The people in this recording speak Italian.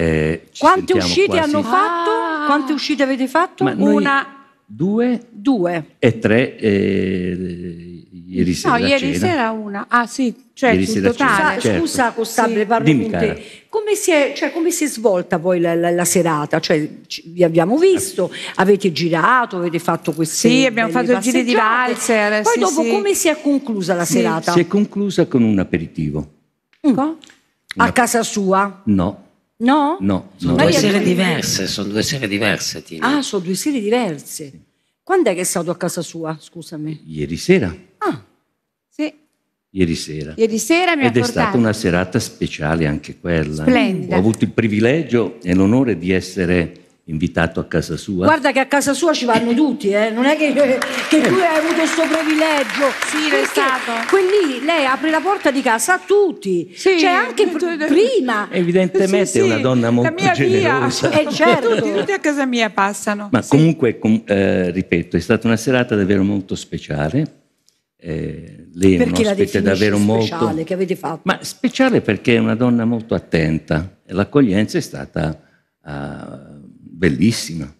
Eh, Quante uscite quasi... hanno fatto? Ah. Quante uscite avete fatto? Ma Una. Due, due, e tre eh, ieri sera. No, ieri cena. sera una. Ah sì, cioè ieri sera totale. Cena, certo. Scusa Costabile, sì. parlo Dimmi, come si, è, cioè, come si, è, svolta poi la, la, la serata? Cioè, ci, vi abbiamo visto, avete girato, avete fatto queste Sì, abbiamo fatto il giro di valzer. Poi sì, dopo sì. come si è conclusa la serata? Si è conclusa con un aperitivo. Mm. Ecco. A casa sua? No No? No, sono due serie diverse, sono due serie diverse. Tina. Ah, sono due serie diverse. Quando è che è stato a casa sua, scusami? Ieri sera. Ah, sì. Ieri sera. Ieri sera mi Ed è stata una serata speciale anche quella. Splendida. Ho avuto il privilegio e l'onore di essere invitato a casa sua? Guarda che a casa sua ci vanno tutti, eh? non è che, che tu hai avuto questo privilegio. Sì, è stato. Quelli, lei apre la porta di casa a tutti, sì, cioè anche pr- prima. Evidentemente sì, sì. è una donna molto generosa. E eh, certo. tutti, tutti, a casa mia passano. Ma comunque, com- eh, ripeto, è stata una serata davvero molto speciale. Eh, lei perché la davvero speciale molto... che avete fatto? Ma speciale perché è una donna molto attenta e l'accoglienza è stata... Uh, bellissima.